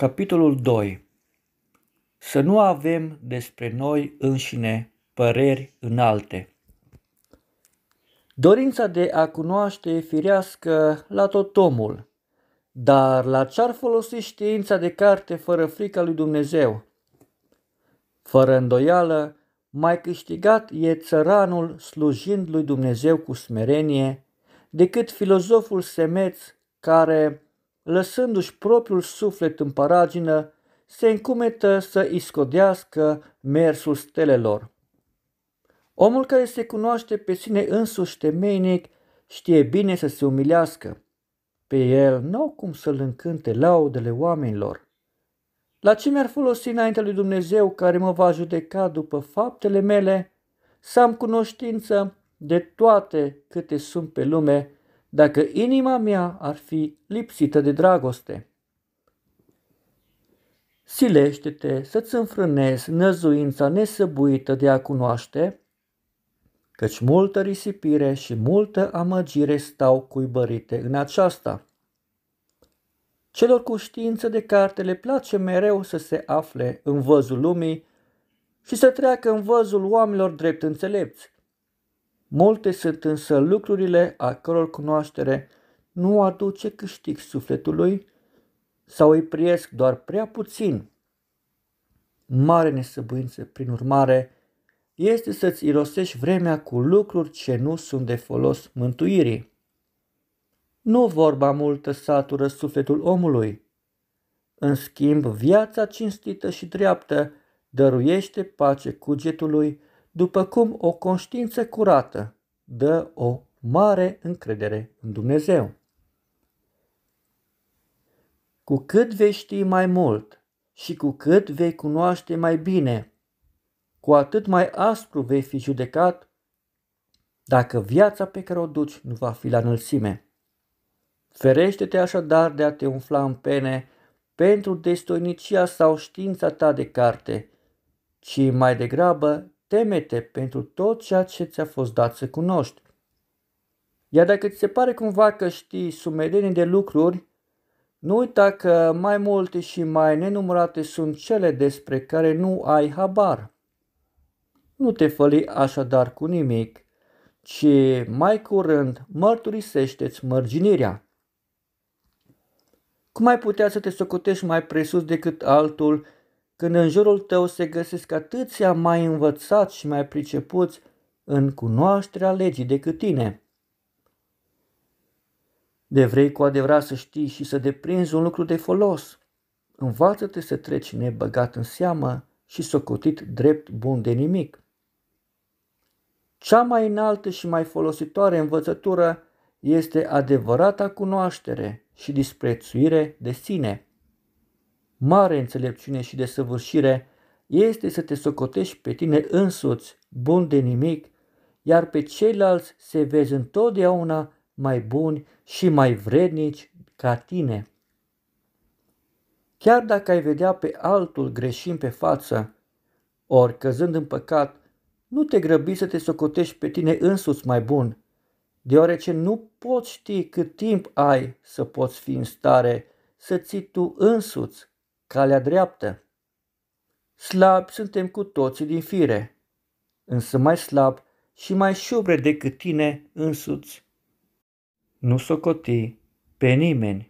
Capitolul 2. Să nu avem despre noi înșine păreri înalte. Dorința de a cunoaște e firească la tot omul, dar la ce ar folosi știința de carte fără frica lui Dumnezeu? Fără îndoială, mai câștigat e țăranul slujind lui Dumnezeu cu smerenie decât filozoful semeț care lăsându-și propriul suflet în paragină, se încumetă să iscodească mersul stelelor. Omul care se cunoaște pe sine însuși temeinic știe bine să se umilească. Pe el n-au cum să-l încânte laudele oamenilor. La ce mi-ar folosi înaintea lui Dumnezeu care mă va judeca după faptele mele? Să am cunoștință de toate câte sunt pe lume dacă inima mea ar fi lipsită de dragoste. Silește-te să-ți înfrânezi năzuința nesăbuită de a cunoaște, căci multă risipire și multă amăgire stau cuibărite în aceasta. Celor cu știință de carte le place mereu să se afle în văzul lumii și să treacă în văzul oamenilor drept înțelepți, Multe sunt însă lucrurile a căror cunoaștere nu aduce câștig sufletului sau îi priesc doar prea puțin. Mare nesăbuință, prin urmare, este să-ți irosești vremea cu lucruri ce nu sunt de folos mântuirii. Nu vorba multă satură sufletul omului. În schimb, viața cinstită și dreaptă dăruiește pace cugetului după cum o conștiință curată dă o mare încredere în Dumnezeu. Cu cât vei ști mai mult și cu cât vei cunoaște mai bine, cu atât mai aspru vei fi judecat dacă viața pe care o duci nu va fi la înălțime. Ferește-te așadar de a te umfla în pene pentru destoinicia sau știința ta de carte, ci mai degrabă Temete pentru tot ceea ce ți-a fost dat să cunoști. Iar dacă ți se pare cumva că știi sumedenii de lucruri, nu uita că mai multe și mai nenumărate sunt cele despre care nu ai habar. Nu te făli așadar cu nimic, ci mai curând mărturisește-ți mărginirea. Cum ai putea să te socotești mai presus decât altul când în jurul tău se găsesc atâția mai învățați și mai pricepuți în cunoașterea legii decât tine. De vrei cu adevărat să știi și să deprinzi un lucru de folos, învață-te să treci nebăgat în seamă și socotit drept bun de nimic. Cea mai înaltă și mai folositoare învățătură este adevărata cunoaștere și disprețuire de sine mare înțelepciune și desăvârșire este să te socotești pe tine însuți bun de nimic, iar pe ceilalți se vezi întotdeauna mai buni și mai vrednici ca tine. Chiar dacă ai vedea pe altul greșind pe față, ori căzând în păcat, nu te grăbi să te socotești pe tine însuți mai bun, deoarece nu poți ști cât timp ai să poți fi în stare să ții tu însuți calea dreaptă. Slabi suntem cu toții din fire, însă mai slab și mai șubre decât tine însuți. Nu socoti pe nimeni.